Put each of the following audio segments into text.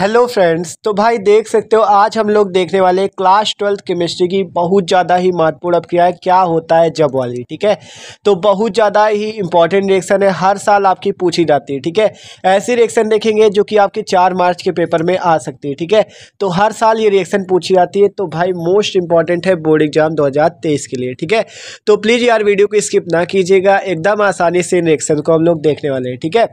hello friends तो भाई देख सकते हो आज हम लोग देखने वाले क्लास ट्वेल्थ केमिस्ट्री की बहुत ज़्यादा ही महत्वपूर्ण अभिक्रिया क्या होता है जब वाली ठीक है तो बहुत ज़्यादा ही इंपॉर्टेंट रिएक्शन है हर साल आपकी पूछी जाती है ठीक है ऐसी रिएक्शन देखेंगे जो कि आपके चार मार्च के पेपर में आ सकती है ठीक है तो हर साल ये रिएक्शन पूछी जाती है तो भाई मोस्ट इंपॉर्टेंट है बोर्ड एग्जाम दो के लिए ठीक है तो प्लीज़ यार वीडियो को स्किप ना कीजिएगा एकदम आसानी से इन रिएक्शन को हम लोग देखने वाले हैं ठीक है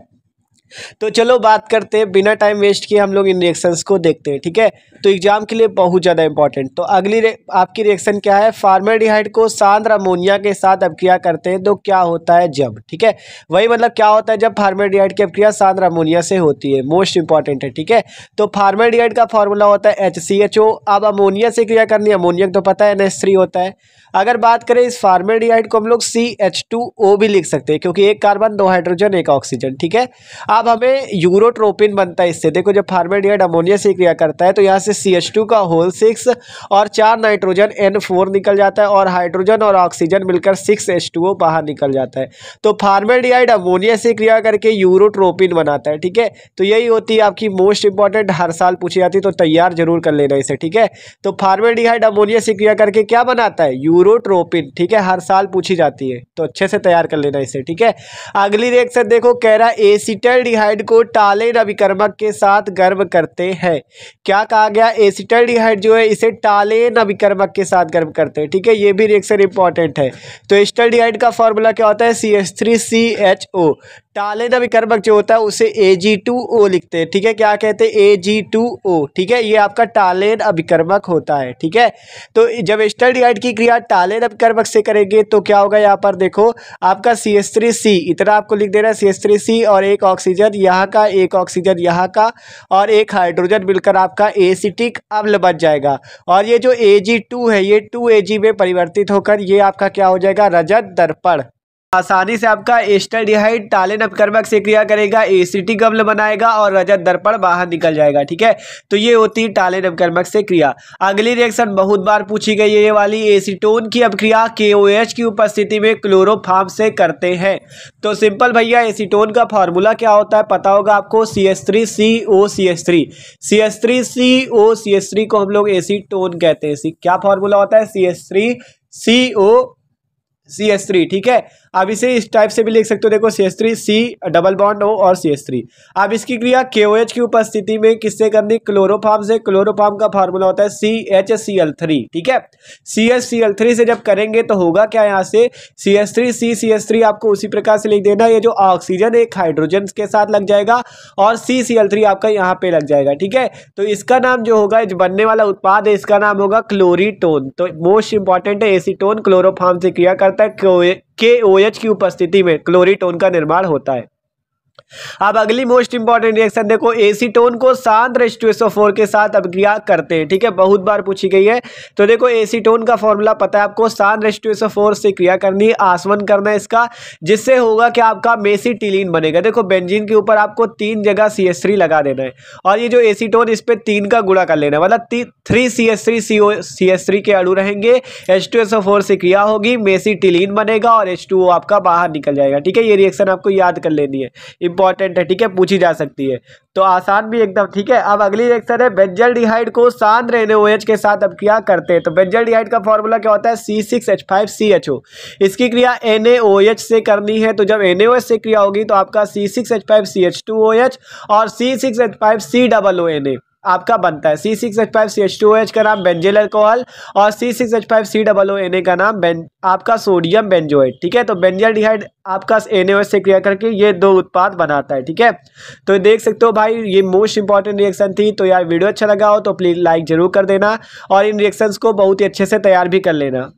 तो चलो बात करते हैं बिना टाइम वेस्ट किए हम लोग इन रिएक्शंस को देखते हैं ठीक है तो एग्जाम के लिए बहुत ज़्यादा इंपॉर्टेंट तो अगली रे, आपकी रिएक्शन क्या है फार्मेडिहाइड को सांद्र अमोनिया के साथ अपक्रिया करते हैं तो क्या होता है जब ठीक है वही मतलब क्या होता है जब फार्मेडिहाइड की अपक्रिया सांद्र अमोनिया से होती है मोस्ट इंपॉर्टेंट है ठीक है तो फार्मेडिहाइड का फॉर्मूला होता है एच अब अमोनिया से क्रिया करनी अमोनिया तो पता है एन होता है अगर बात करें इस फार्मेडियाइड को हम लोग सी एच टू ओ भी लिख सकते हैं क्योंकि एक कार्बन दो हाइड्रोजन एक ऑक्सीजन ठीक है अब हमें यूरोट्रोपिन बनता है इससे देखो जब फार्मेडियाइड अमोनिया से क्रिया करता है तो यहाँ से सी एच टू का होल सिक्स और चार नाइट्रोजन एन फोर निकल जाता है और हाइड्रोजन और ऑक्सीजन मिलकर सिक्स एच टू ओ बाहर निकल जाता है तो फार्मेडियाइड अमोनिया से क्रिया करके यूरोट्रोपिन बनाता है ठीक है तो यही होती है आपकी मोस्ट इंपॉर्टेंट हर साल पूछी जाती है तो तैयार जरूर कर लेना इसे ठीक है तो फार्मेडियाइड अमोनिया से क्रिया करके क्या बनाता है यू यूरोट्रोपिन ठीक है हर साल पूछी जाती है तो अच्छे से तैयार कर लेना इसे ठीक है अगली रिएक्शन देखो कह रहा है एसिटल डिहाइड को टाले नविकर्मक के साथ गर्म करते हैं क्या कहा गया एसिटल डिहाइड जो है इसे टाले नविकर्मक के साथ गर्म करते हैं ठीक है ये भी रिएक्शन इंपॉर्टेंट है तो एस्टल डिहाइड का फॉर्मूला क्या होता है C H three C H O टालेदा विकर्भक जो होता है उसे ए जी टू ओ लिखते हैं ठीक है क्या कहते हैं ए जी टू ओ ठीक है ये आपका टालेन अभिकर्मक होता है ठीक है तो जब स्टर्डियाइड की क्रिया टालेन अभिकर्मक से करेंगे तो क्या होगा यहाँ पर देखो आपका सी एस थ्री सी इतना आपको लिख दे रहा है सी एस थ्री सी और एक ऑक्सीजन यहाँ का एक ऑक्सीजन यहाँ का और एक हाइड्रोजन मिलकर आपका एसिटिक अम्ल बच जाएगा और ये जो ए जी टू है ये टू ए जी में परिवर्तित होकर ये आपका क्या हो जाएगा रजत दर्पण आसानी से आपका एस्टर डिहाइड अपकर्मक से क्रिया करेगा एसिटी गम्ल बनाएगा और रजत दर्पण बाहर निकल जाएगा ठीक है तो ये होती है टालिन अपकर्मक से क्रिया अगली रिएक्शन बहुत बार पूछी गई है ये वाली एसीटोन की अपक्रिया KOH की उपस्थिति में क्लोरोफार्म से करते हैं तो सिंपल भैया एसीटोन का फॉर्मूला क्या होता है पता होगा आपको C S three C O C S three C S three C O C S three को हम लोग एसीटोन कहते हैं क्या फॉर्मूला होता है C S three C O C S three ठीक है आप इसे इस टाइप से भी लिख सकते हो देखो C S three C double bond हो और सी एस थ्री अब इसकी क्रिया के ओ एच की उपस्थिति में किससे करनी क्लोरोफार्म से क्लोरोफार्म का फार्मूला होता है C H C L three ठीक है C H C L three से जब करेंगे तो होगा क्या यहाँ से C S three C C S three आपको उसी प्रकार से लिख देना ये जो ऑक्सीजन एक हाइड्रोजन के साथ लग जाएगा और सी सी एल थ्री आपका यहाँ पे लग जाएगा ठीक है तो इसका नाम जो होगा जो बनने वाला उत्पाद है इसका नाम होगा क्लोरीटोन तो मोस्ट इंपॉर्टेंट है एसीटोन क्लोरोफार्म से क्रिया करता है के की उपस्थिति में क्लोरीटोन का निर्माण होता है अब अगली मोस्ट इंपॉर्टेंट रिएक्शन देखो एसीटोन को शांत फोर के साथ अभिक्रिया करते हैं ठीक है बहुत बार पूछी गई है तो देखो एसीटोन का फॉर्मूला पता है आपको शांत फोर से क्रिया करनी है आसवन करना है इसका जिससे होगा कि आपका मेसीटिलीन बनेगा देखो बेंजीन के ऊपर आपको तीन जगह सी लगा देना है और ये जो एसीटोन इस पर तीन का गुड़ा कर लेना है मतलब three C S three C O के अड़ू रहेंगे एच से क्रिया होगी मेसी बनेगा और एच आपका बाहर निकल जाएगा ठीक है ये रिएक्शन आपको याद कर लेनी है इंपॉर्टेंट है ठीक है पूछी जा सकती है तो आसान भी एकदम ठीक है अब अगली रिएक्शन है बेंजल डिहाइड को शांत रहने ओ के साथ अब क्या करते हैं तो बेंजल डिहाइड का फॉर्मूला क्या होता है सी इसकी क्रिया एन से करनी है तो जब एन से क्रिया होगी तो आपका सी और सी आपका बनता है C six H five C H two H का नाम बेंजेल एल्कोहल और C six H five C double O N A का नाम आपका सोडियम बेंजोइड ठीक है तो बेंजियल डिहाइड आपका एन ए एस से क्रिया करके ये दो उत्पाद बनाता है ठीक है तो देख सकते हो भाई ये मोस्ट इंपॉर्टेंट रिएक्शन थी तो यार वीडियो अच्छा लगा हो तो प्लीज़ लाइक ज़रूर कर देना और इन रिएक्शंस को बहुत ही अच्छे से तैयार भी कर लेना